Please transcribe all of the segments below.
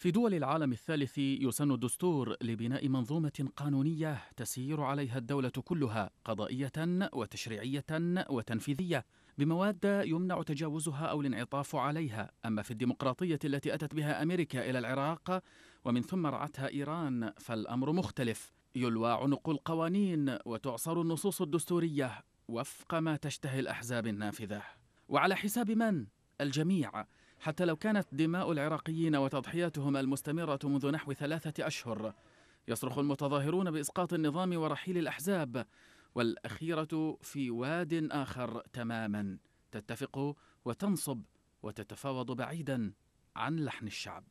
في دول العالم الثالث يسن الدستور لبناء منظومة قانونية تسير عليها الدولة كلها قضائية وتشريعية وتنفيذية بمواد يمنع تجاوزها أو الانعطاف عليها أما في الديمقراطية التي أتت بها أمريكا إلى العراق ومن ثم رعتها إيران فالأمر مختلف يلوى عنق القوانين وتعصر النصوص الدستورية وفق ما تشتهي الأحزاب النافذة وعلى حساب من؟ الجميع حتى لو كانت دماء العراقيين وتضحياتهم المستمرة منذ نحو ثلاثة أشهر يصرخ المتظاهرون بإسقاط النظام ورحيل الأحزاب والأخيرة في واد آخر تماما تتفق وتنصب وتتفاوض بعيدا عن لحن الشعب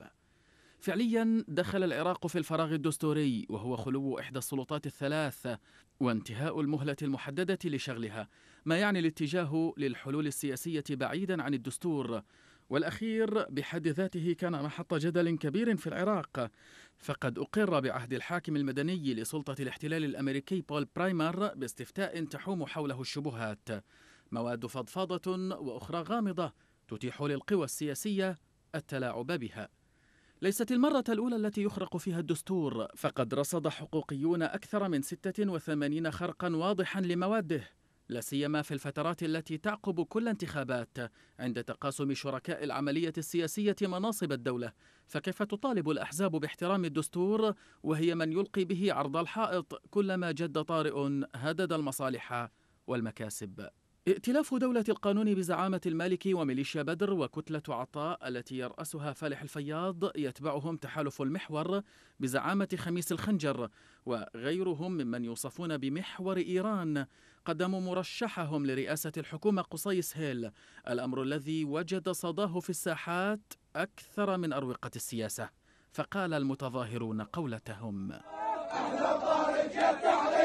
فعليا دخل العراق في الفراغ الدستوري وهو خلو إحدى السلطات الثلاث وانتهاء المهلة المحددة لشغلها ما يعني الاتجاه للحلول السياسية بعيدا عن الدستور والأخير بحد ذاته كان محط جدل كبير في العراق فقد أقر بعهد الحاكم المدني لسلطة الاحتلال الأمريكي بول برايمر باستفتاء تحوم حوله الشبهات مواد فضفاضة وأخرى غامضة تتيح للقوى السياسية التلاعب بها ليست المرة الأولى التي يخرق فيها الدستور فقد رصد حقوقيون أكثر من 86 خرقا واضحا لمواده لا سيما في الفترات التي تعقب كل انتخابات عند تقاسم شركاء العملية السياسية مناصب الدولة فكيف تطالب الأحزاب باحترام الدستور وهي من يلقي به عرض الحائط كلما جد طارئ هدد المصالح والمكاسب ائتلاف دولة القانون بزعامة المالكي وميليشيا بدر وكتلة عطاء التي يرأسها فالح الفياض يتبعهم تحالف المحور بزعامة خميس الخنجر وغيرهم ممن يوصفون بمحور إيران قدموا مرشحهم لرئاسة الحكومة قصي سهيل الأمر الذي وجد صداه في الساحات أكثر من أروقة السياسة فقال المتظاهرون قولتهم أحنا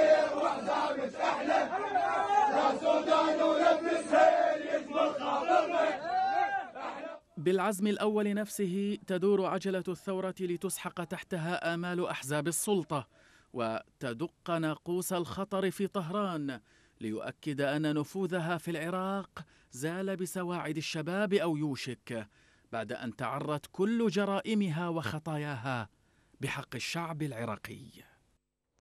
بالعزم الأول نفسه تدور عجلة الثورة لتسحق تحتها آمال أحزاب السلطة وتدق ناقوس الخطر في طهران ليؤكد أن نفوذها في العراق زال بسواعد الشباب أو يوشك بعد أن تعرت كل جرائمها وخطاياها بحق الشعب العراقي